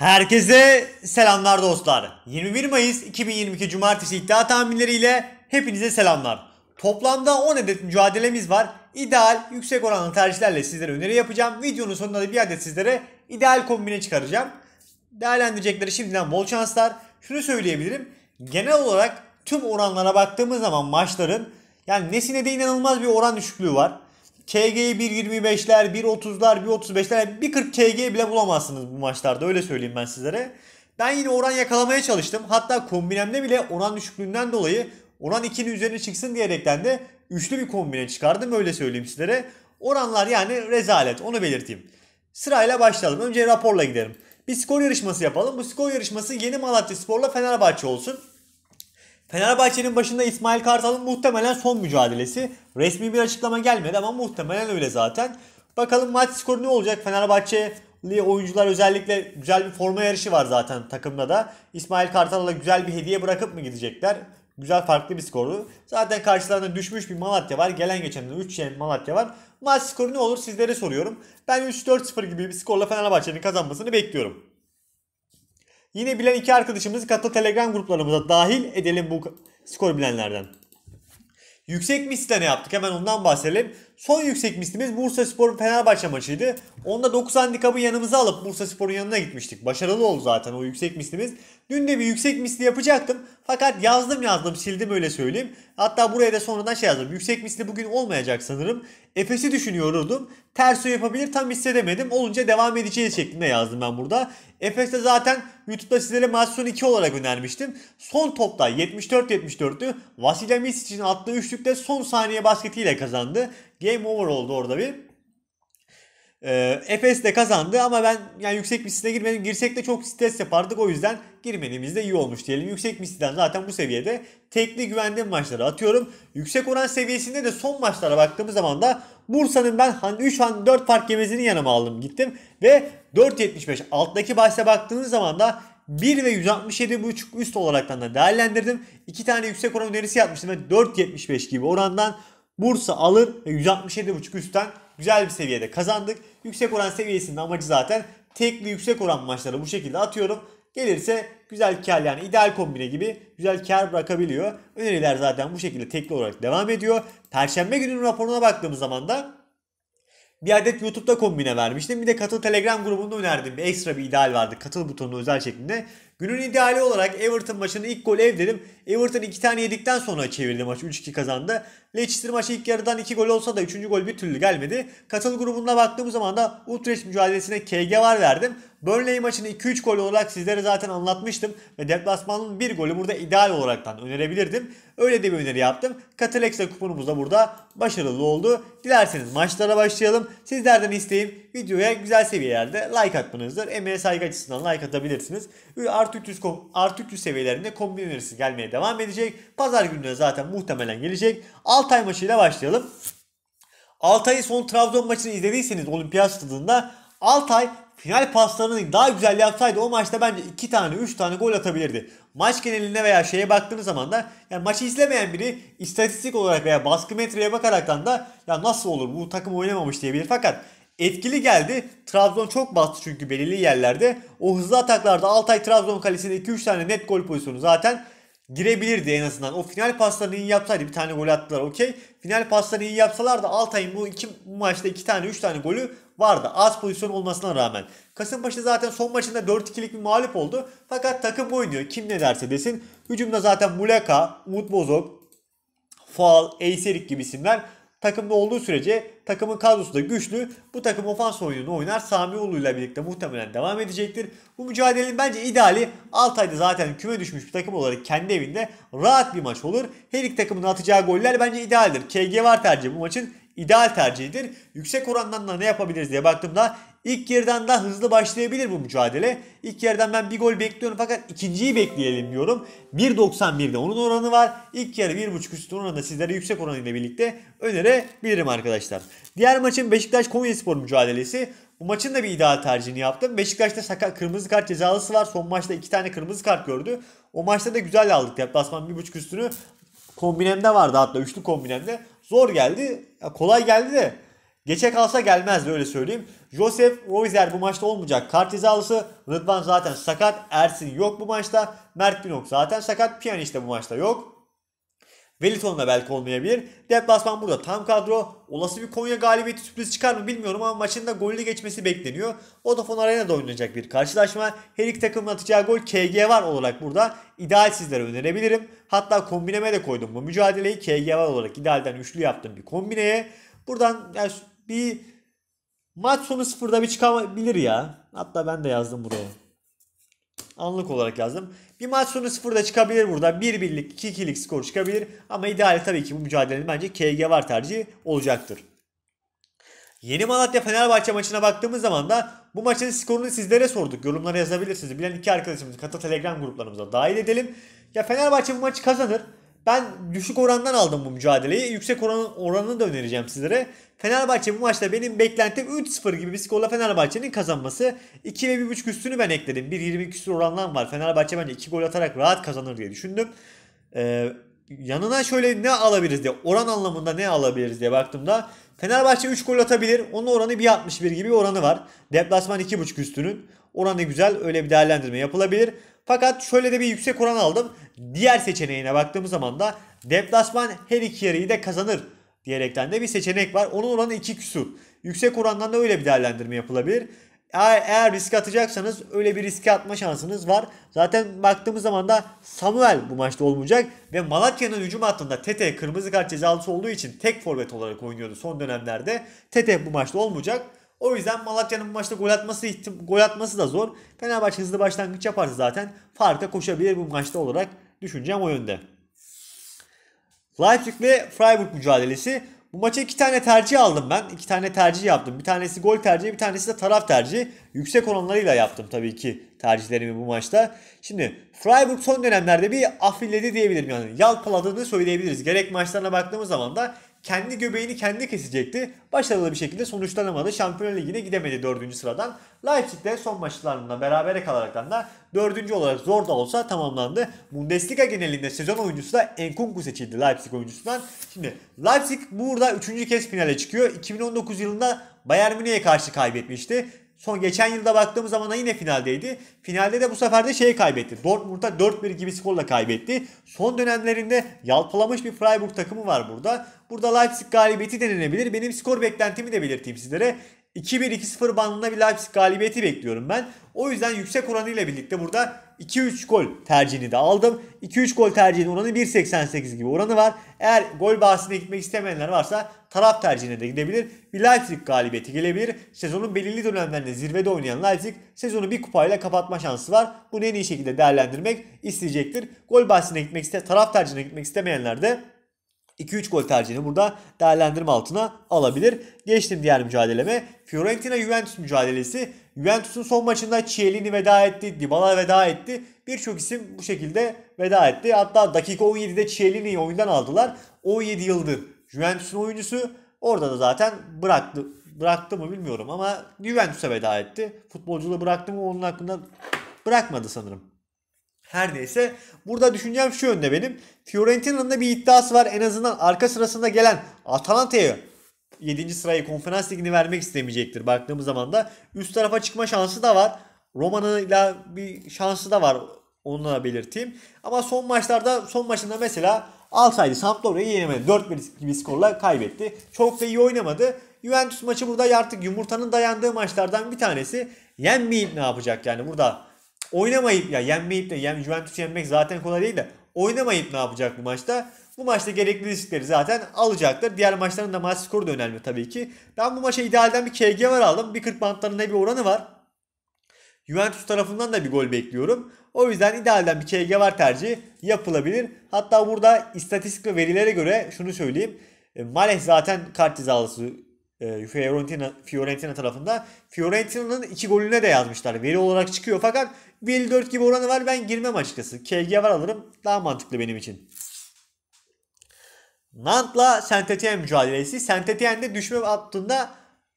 Herkese selamlar dostlar. 21 Mayıs 2022 Cumartesi iddia tahminleriyle hepinize selamlar. Toplamda 10 adet mücadelemiz var. İdeal yüksek oranlı tercihlerle sizlere öneri yapacağım. Videonun sonunda da bir adet sizlere ideal kombine çıkaracağım. Değerlendirecekleri şimdiden bol şanslar. Şunu söyleyebilirim. Genel olarak tüm oranlara baktığımız zaman maçların yani nesine de inanılmaz bir oran düşüklüğü var. KG'yi 1.25'ler, 1.30'lar, 1.35'ler yani 1.40 KG bile bulamazsınız bu maçlarda öyle söyleyeyim ben sizlere. Ben yine oran yakalamaya çalıştım. Hatta kombinemde bile oran düşüklüğünden dolayı oran 2'nin üzerine çıksın diyerekten de üçlü bir kombine çıkardım öyle söyleyeyim sizlere. Oranlar yani rezalet onu belirteyim. Sırayla başlayalım. Önce raporla gidelim. Bir skor yarışması yapalım. Bu skor yarışması yeni Malatya Spor'la Fenerbahçe olsun. Fenerbahçe'nin başında İsmail Kartal'ın muhtemelen son mücadelesi. Resmi bir açıklama gelmedi ama muhtemelen öyle zaten. Bakalım maç skoru ne olacak? Fenerbahçeli oyuncular özellikle güzel bir forma yarışı var zaten takımda da. İsmail Kartal'a güzel bir hediye bırakıp mı gidecekler? Güzel farklı bir skoru. Zaten karşılarında düşmüş bir Malatya var. Gelen geçen de 3 yeni Malatya var. Maç skoru ne olur sizlere soruyorum. Ben 3-4-0 gibi bir skorla Fenerbahçe'nin kazanmasını bekliyorum. Yine bilen iki arkadaşımızı katıl Telegram gruplarımıza dahil edelim bu skor bilenlerden. Yüksek misle ne yaptık? Hemen ondan bahsedelim. Son yüksek mislimiz Bursa Spor Fenerbahçe maçıydı. Onda 9 handikabı yanımıza alıp Bursa Spor'un yanına gitmiştik. Başarılı oldu zaten o yüksek mislimiz. Dün de bir yüksek misli yapacaktım. Fakat yazdım yazdım sildim öyle söyleyeyim. Hatta buraya da sonradan şey yazdım. Yüksek misli bugün olmayacak sanırım. Efes'i düşünüyordum. Terso yapabilir tam hissedemedim. Olunca devam edeceği şeklinde yazdım ben burada. Efes'te zaten YouTube'da sizlere maç sonu 2 olarak önermiştim. Son topta 74-74'tü. Vasilya için attığı üçlükte son saniye basketiyle kazandı. Game game over oldu orada bir. E, Efes de kazandı ama ben yani yüksek misline girmedim. Girsek de çok stres yapardık o yüzden girmediğimiz de iyi olmuş diyelim. Yüksek misliden zaten bu seviyede tekli güvendiğim maçları atıyorum. Yüksek oran seviyesinde de son maçlara baktığımız zaman da Bursa'nın ben 3 han 4 fark yemesini yanıma aldım gittim. Ve 4.75 alttaki bahse baktığınız zaman da 1 ve 167.5 üst olaraktan da değerlendirdim. 2 tane yüksek oran önerisi yapmıştım ve 4.75 gibi orandan Bursa alır ve 167.5 üstten güzel bir seviyede kazandık. Yüksek oran seviyesinde amacı zaten tekli yüksek oran maçları bu şekilde atıyorum. Gelirse güzel kar yani ideal kombine gibi güzel kar bırakabiliyor. Öneriler zaten bu şekilde tekli olarak devam ediyor. Perşembe gününün raporuna baktığımız zaman da bir adet YouTube'da kombine vermiştim. Bir de katıl Telegram grubunda önerdim. Bir ekstra bir ideal vardı. Katıl butonu özel şeklinde. Günün ideali olarak Everton maçının ilk golü ev dedim. Everton 2 tane yedikten sonra çevirdi maç. 3-2 kazandı. Leicester maçı ilk yarıdan 2 gol olsa da 3. gol bir türlü gelmedi. Katıl grubuna baktığım zaman da Utrecht mücadelesine KG var verdim. Burnley maçını 2-3 gol olarak sizlere zaten anlatmıştım. Ve deplasmanın bir golü burada ideal olaraktan önerebilirdim. Öyle de bir öneri yaptım. Katıl Extra kuponumuz da burada başarılı oldu. Dilerseniz maçlara başlayalım. Sizlerden isteğim videoya güzel seviyelerde like atmanızdır. Emeğe saygı açısından like atabilirsiniz. Artı 300, artı 300 seviyelerinde kombin önerisi gelmeye devam edecek. Pazar gününe zaten muhtemelen gelecek. Altay maçıyla başlayalım. Altay'ın son Trabzon maçını izlediyseniz olimpiyat stadında Altay final paslarını daha güzel yapsaydı o maçta bence 2 tane 3 tane gol atabilirdi. Maç geneline veya şeye baktığınız zaman da yani maçı izlemeyen biri istatistik olarak veya baskı metreye bakaraktan da ya nasıl olur bu takım oynamamış diyebilir. Fakat etkili geldi. Trabzon çok bastı çünkü belirli yerlerde. O hızlı ataklarda Altay Trabzon kalesinde 2-3 tane net gol pozisyonu zaten girebilirdi en azından. O final paslarını iyi yapsaydı bir tane gol attılar okey. Final paslarını iyi yapsalar da Altay'ın bu, iki, bu maçta 2 tane 3 tane golü vardı. Az pozisyon olmasına rağmen. Kasımpaşa zaten son maçında 4-2'lik bir mağlup oldu. Fakat takım oynuyor. Kim ne derse desin. Hücumda zaten Muleka, Umut Bozok, Fal, Eyserik gibi isimler takımda olduğu sürece takımın kadrosu da güçlü. Bu takım ofans oyununu oynar. Sami Ulu ile birlikte muhtemelen devam edecektir. Bu mücadelenin bence ideali Altay'da zaten küme düşmüş bir takım olarak kendi evinde rahat bir maç olur. Her iki takımın atacağı goller bence idealdir. KG var tercih bu maçın ideal tercihidir. Yüksek orandan ne yapabiliriz diye baktığımda İlk yerden daha hızlı başlayabilir bu mücadele. İlk yerden ben bir gol bekliyorum fakat ikinciyi bekleyelim diyorum. 1.91'de onun oranı var. İlk yarı 1.5 üstü da sizlere yüksek oranıyla birlikte önerebilirim arkadaşlar. Diğer maçın Beşiktaş Konyaspor mücadelesi. Bu maçın da bir ideal tercihini yaptım. Beşiktaş'ta sakat kırmızı kart cezalısı var. Son maçta iki tane kırmızı kart gördü. O maçta da güzel aldık. Deplasman 1.5 üstünü kombinemde vardı hatta üçlü kombinemde. Zor geldi. kolay geldi de Geçe kalsa gelmez öyle söyleyeyim. Josef Roizer bu maçta olmayacak. Kart cezalısı. Rıdvan zaten sakat. Ersin yok bu maçta. Mert Binok zaten sakat. Piyaniş işte bu maçta yok. Veliton da belki olmayabilir. Deplasman burada tam kadro. Olası bir Konya galibiyeti sürpriz çıkar mı bilmiyorum ama maçın da gollü geçmesi bekleniyor. Vodafone Arena'da oynanacak bir karşılaşma. Her iki takımın atacağı gol KG var olarak burada. İdeal sizlere önerebilirim. Hatta kombineme de koydum bu mücadeleyi KG var olarak idealden üçlü yaptım bir kombineye. Buradan yani bir maç sonu sıfırda bir çıkabilir ya. Hatta ben de yazdım buraya. Anlık olarak yazdım. Bir maç sonu sıfırda çıkabilir burada. bir birlik iki 2'lik skor çıkabilir. Ama ideali tabii ki bu mücadelenin bence KG var tercihi olacaktır. Yeni Malatya Fenerbahçe maçına baktığımız zaman da bu maçın skorunu sizlere sorduk. Yorumlara yazabilirsiniz. Bilen iki arkadaşımızı kata Telegram gruplarımıza dahil edelim. Ya Fenerbahçe bu maçı kazanır. Ben düşük orandan aldım bu mücadeleyi. Yüksek oran, oranını da önereceğim sizlere. Fenerbahçe bu maçta benim beklentim 3-0 gibi bir skorla Fenerbahçe'nin kazanması. 2 ve 1.5 üstünü ben ekledim. 1.20 küsur oranlan var. Fenerbahçe bence 2 gol atarak rahat kazanır diye düşündüm. Ee, yanına şöyle ne alabiliriz diye oran anlamında ne alabiliriz diye baktığımda Fenerbahçe 3 gol atabilir. Onun oranı 1.61 gibi bir oranı var. Deplasman 2.5 üstünün oranı güzel. Öyle bir değerlendirme yapılabilir. Fakat şöyle de bir yüksek oran aldım. Diğer seçeneğine baktığımız zaman da deplasman her iki yarıyı da kazanır diyerekten de bir seçenek var. Onun oranı 2 küsur. Yüksek orandan da öyle bir değerlendirme yapılabilir. Eğer, risk atacaksanız öyle bir riske atma şansınız var. Zaten baktığımız zaman da Samuel bu maçta olmayacak. Ve Malatya'nın hücum hattında Tete kırmızı kart cezalısı olduğu için tek forvet olarak oynuyordu son dönemlerde. Tete bu maçta olmayacak. O yüzden Malatya'nın bu maçta gol atması gol atması da zor. Fenerbahçe hızlı başlangıç yaparsa zaten farka koşabilir bu maçta olarak düşüneceğim o yönde. Leipzig ve Freiburg mücadelesi. Bu maça iki tane tercih aldım ben. İki tane tercih yaptım. Bir tanesi gol tercihi bir tanesi de taraf tercihi. Yüksek oranlarıyla yaptım tabii ki tercihlerimi bu maçta. Şimdi Freiburg son dönemlerde bir afilledi diyebilirim yani. Yalpaladığını söyleyebiliriz. Gerek maçlarına baktığımız zaman da kendi göbeğini kendi kesecekti. Başarılı bir şekilde sonuçlanamadı. Şampiyonlar Ligi'ne gidemedi 4. sıradan. Leipzig de son maçlarında berabere kalaraktan da 4. olarak zor da olsa tamamlandı. Bundesliga genelinde sezon oyuncusu da Enkunku seçildi Leipzig oyuncusundan. Şimdi Leipzig burada 3. kez finale çıkıyor. 2019 yılında Bayern Münih'e karşı kaybetmişti. Son geçen yılda baktığımız zaman yine finaldeydi. Finalde de bu sefer de şeyi kaybetti. Dortmund'a 4-1 gibi skorla kaybetti. Son dönemlerinde yalpalamış bir Freiburg takımı var burada. Burada Leipzig galibiyeti denilebilir. Benim skor beklentimi de belirteyim sizlere. 2-1-2-0 bandında bir Leipzig galibiyeti bekliyorum ben. O yüzden yüksek oranıyla birlikte burada 2-3 gol tercihini de aldım. 2-3 gol tercihinin oranı 1.88 gibi oranı var. Eğer gol bahsine gitmek istemeyenler varsa taraf tercihine de gidebilir. Bir Leipzig galibiyeti gelebilir. Sezonun belirli dönemlerinde zirvede oynayan Leipzig sezonu bir kupayla kapatma şansı var. Bunu en iyi şekilde değerlendirmek isteyecektir. Gol bahsine gitmek iste taraf tercihine gitmek istemeyenler de 2-3 gol tercihini burada değerlendirme altına alabilir. Geçtim diğer mücadeleme. Fiorentina Juventus mücadelesi. Juventus'un son maçında Chiellini veda etti, Dybala veda etti. Birçok isim bu şekilde veda etti. Hatta dakika 17'de Chiellini'yi oyundan aldılar. 17 yıldır Juventus'un oyuncusu. Orada da zaten bıraktı. Bıraktı mı bilmiyorum ama Juventus'a veda etti. Futbolculuğu bıraktı mı onun hakkında bırakmadı sanırım. Her neyse burada düşüncem şu yönde benim. Fiorentina'nın da bir iddiası var. En azından arka sırasında gelen Atalanta'yı 7. sırayı konferans ligini vermek istemeyecektir baktığımız zaman da. Üst tarafa çıkma şansı da var. Roma'nın bir şansı da var. Onu da belirteyim. Ama son maçlarda son maçında mesela alsaydı Sampdoria'yı yenemedi. 4 gibi skorla kaybetti. Çok da iyi oynamadı. Juventus maçı burada artık yumurtanın dayandığı maçlardan bir tanesi. Yenmeyip ne yapacak yani burada oynamayıp ya yenmeyip de yani Juventus yenmek zaten kolay değil de oynamayıp ne yapacak bu maçta? Bu maçta gerekli riskleri zaten alacaktır. Diğer maçların da maç skoru da önemli tabii ki. Ben bu maça idealden bir KG var aldım. Bir 40 bantlarında bir oranı var. Juventus tarafından da bir gol bekliyorum. O yüzden idealden bir KG var tercihi yapılabilir. Hatta burada istatistik ve verilere göre şunu söyleyeyim. E, Maleh zaten kart cezalısı e, Fiorentina, Fiorentina tarafında. Fiorentina'nın iki golüne de yazmışlar. Veri olarak çıkıyor fakat 1-4 gibi oranı var. Ben girmem açıkçası. KG var alırım. Daha mantıklı benim için. Nant'la Saint-Étienne mücadelesi. Saint-Étienne'de düşme attığında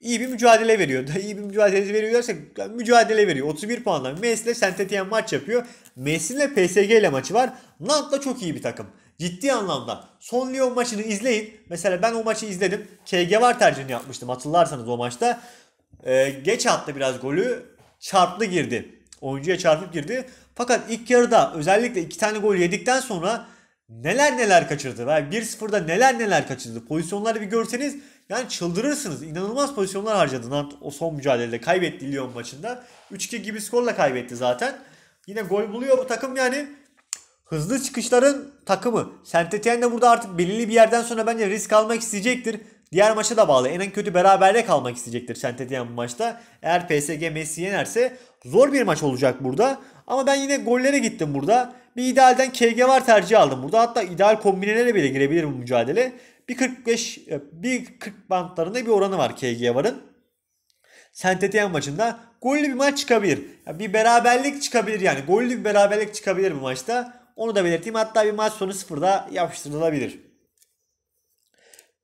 iyi bir mücadele veriyor. iyi bir mücadele veriyorsa mücadele veriyor. 31 puanla Messi ile Saint-Étienne maç yapıyor. Messi ile PSG ile maçı var. Nant'la çok iyi bir takım ciddi anlamda son Lyon maçını izleyin. Mesela ben o maçı izledim. KG var tercihini yapmıştım hatırlarsanız o maçta. Ee, geç attı biraz golü. Çarplı girdi. Oyuncuya çarpıp girdi. Fakat ilk yarıda özellikle iki tane gol yedikten sonra neler neler kaçırdı. Yani 1-0'da neler neler kaçırdı. Pozisyonları bir görseniz yani çıldırırsınız. İnanılmaz pozisyonlar harcadı Nant o son mücadelede. Kaybetti Lyon maçında. 3-2 gibi skorla kaybetti zaten. Yine gol buluyor bu takım yani Hızlı çıkışların takımı. Saint-Étienne de burada artık belirli bir yerden sonra bence risk almak isteyecektir. Diğer maça da bağlı. En kötü beraberliğe kalmak isteyecektir saint bu maçta. Eğer PSG Messi yenerse zor bir maç olacak burada. Ama ben yine gollere gittim burada. Bir idealden KG var tercih aldım burada. Hatta ideal kombinelere bile girebilir bu mücadele. Bir 45 e, bir 40 bantlarında bir oranı var KG varın. saint maçında gollü bir maç çıkabilir. bir beraberlik çıkabilir yani. Gollü bir beraberlik çıkabilir bu maçta. Onu da belirteyim. Hatta bir maç sonu sıfırda yapıştırılabilir.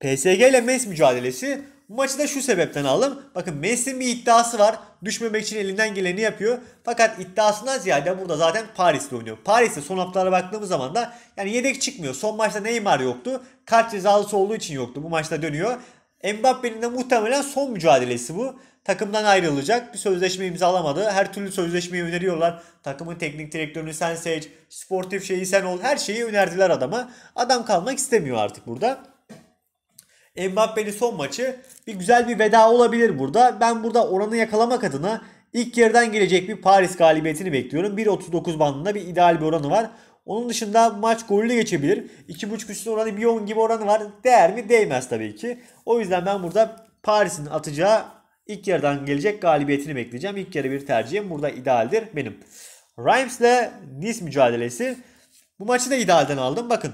PSG ile Messi mücadelesi. Bu maçı da şu sebepten aldım. Bakın Messi'nin bir iddiası var. Düşmemek için elinden geleni yapıyor. Fakat iddiasından ziyade burada zaten Paris'te oynuyor. Paris'te son haftalara baktığımız zaman da yani yedek çıkmıyor. Son maçta Neymar yoktu. Kart cezalısı olduğu için yoktu. Bu maçta dönüyor. Mbappe'nin de muhtemelen son mücadelesi bu. Takımdan ayrılacak. Bir sözleşme imzalamadı. Her türlü sözleşmeyi öneriyorlar. Takımın teknik direktörünü sen seç. Sportif şeyi sen ol. Her şeyi önerdiler adama. Adam kalmak istemiyor artık burada. Mbappe'nin son maçı bir güzel bir veda olabilir burada. Ben burada oranı yakalamak adına ilk yerden gelecek bir Paris galibiyetini bekliyorum. 1.39 bandında bir ideal bir oranı var. Onun dışında maç gollü geçebilir. 2.5 üstün oranı bir 10 gibi oranı var. Değer mi? Değmez tabii ki. O yüzden ben burada Paris'in atacağı ilk yarıdan gelecek galibiyetini bekleyeceğim. İlk yarı bir tercihim burada idealdir benim. Rhymes ile Nice mücadelesi. Bu maçı da idealden aldım. Bakın.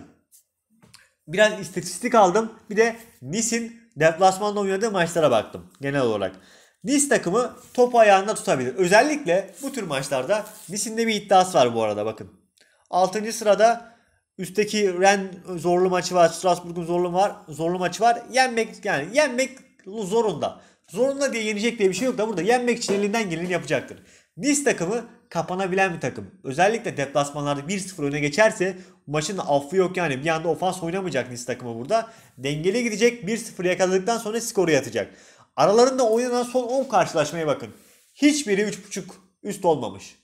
Biraz istatistik aldım. Bir de Nice'in deplasmanda oynadığı maçlara baktım genel olarak. Nice takımı topu ayağında tutabilir. Özellikle bu tür maçlarda Nice'in de bir iddiası var bu arada bakın. 6. sırada üstteki Ren zorlu maçı var. Strasbourg'un zorlu var. Zorlu maçı var. Yenmek yani yenmek zorunda. Zorunda diye yenecek diye bir şey yok da burada yenmek için elinden geleni yapacaktır. Nice takımı kapanabilen bir takım. Özellikle deplasmanlarda 1-0 öne geçerse maçın affı yok yani. Bir anda ofans oynamayacak Nice takımı burada. Dengeli gidecek 1-0 yakaladıktan sonra skoru yatacak. Aralarında oynanan son 10 karşılaşmaya bakın. Hiçbiri 3.5 üst olmamış.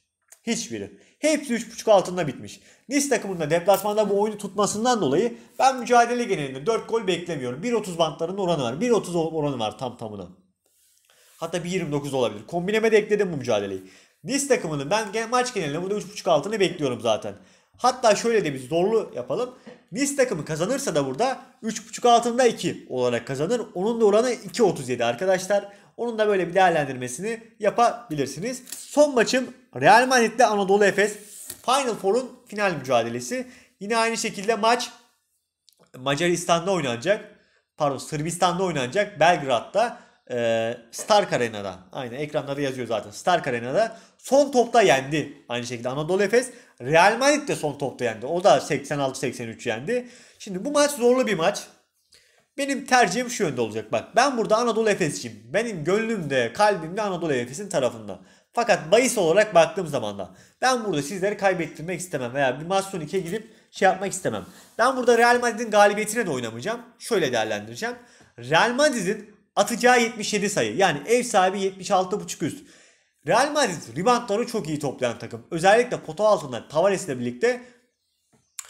Hiçbiri. Hepsi 3.5 altında bitmiş. Nice takımında deplasmanda bu oyunu tutmasından dolayı ben mücadele genelinde 4 gol beklemiyorum. 1.30 bantlarının oranı var. 1.30 oranı var tam tamına. Hatta 1.29 olabilir. Kombineme de ekledim bu mücadeleyi. Nice takımının ben maç genelinde burada 3.5 altını bekliyorum zaten. Hatta şöyle de bir zorlu yapalım. Nice takımı kazanırsa da burada 3.5 altında 2 olarak kazanır. Onun da oranı 2.37 arkadaşlar. Onun da böyle bir değerlendirmesini yapabilirsiniz. Son maçım Real Madrid ile Anadolu Efes Final Four'un final mücadelesi. Yine aynı şekilde maç Macaristan'da oynanacak. Pardon Sırbistan'da oynanacak. Belgrad'da e, Stark Arena'da. Aynı ekranlarda yazıyor zaten. Stark Arena'da son topta yendi. Aynı şekilde Anadolu Efes Real Madrid de son topta yendi. O da 86-83 yendi. Şimdi bu maç zorlu bir maç. Benim tercihim şu yönde olacak. Bak ben burada Anadolu Efes'ciyim. Benim gönlümde, kalbimde Anadolu Efes'in tarafında. Fakat bahis olarak baktığım zaman da ben burada sizleri kaybettirmek istemem veya bir maç son 2'ye gidip şey yapmak istemem. Ben burada Real Madrid'in galibiyetine de oynamayacağım. Şöyle değerlendireceğim. Real Madrid'in atacağı 77 sayı yani ev sahibi 76.5 üst. Real Madrid ribantları çok iyi toplayan takım. Özellikle pota altında Tavares ile birlikte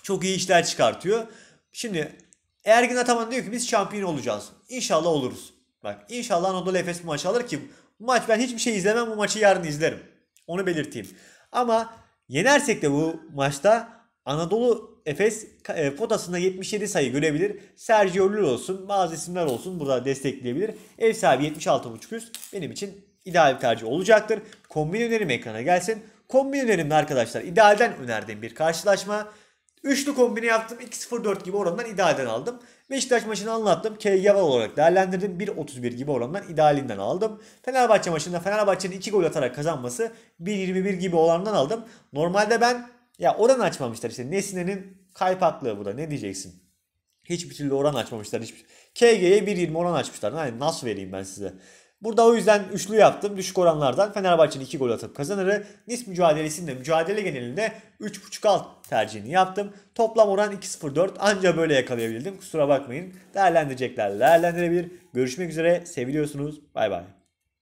çok iyi işler çıkartıyor. Şimdi Ergin Ataman diyor ki biz şampiyon olacağız. İnşallah oluruz. Bak inşallah Anadolu Efes bu maçı alır ki maç ben hiçbir şey izlemem bu maçı yarın izlerim. Onu belirteyim. Ama yenersek de bu maçta Anadolu Efes e, potasında 77 sayı görebilir. Sergio Lul olsun bazı isimler olsun burada destekleyebilir. Ev sahibi 76 buçuk üst benim için ideal bir tercih olacaktır. Kombin önerim ekrana gelsin. Kombin önerimde arkadaşlar idealden önerdiğim bir karşılaşma. Üçlü kombini yaptım 2 0 gibi oranından idealden aldım. Beşiktaş maçını anlattım. KG olarak değerlendirdim. 1.31 gibi orandan idealinden aldım. Fenerbahçe maçında Fenerbahçe'nin 2 gol atarak kazanması 1.21 gibi orandan aldım. Normalde ben ya oran açmamışlar işte. Nesine'nin kaypaklığı bu da ne diyeceksin? Hiçbir türlü oran açmamışlar. Hiçbir... KG'ye 1.20 oran açmışlar. Yani nasıl vereyim ben size? Burada o yüzden üçlü yaptım. Düşük oranlardan Fenerbahçe'nin 2 gol atıp kazanırı. Nis mücadelesinde mücadele genelinde 3.5 alt tercihini yaptım. Toplam oran 2.04 anca böyle yakalayabildim. Kusura bakmayın. Değerlendirecekler değerlendirebilir. Görüşmek üzere. Seviliyorsunuz. Bay bay.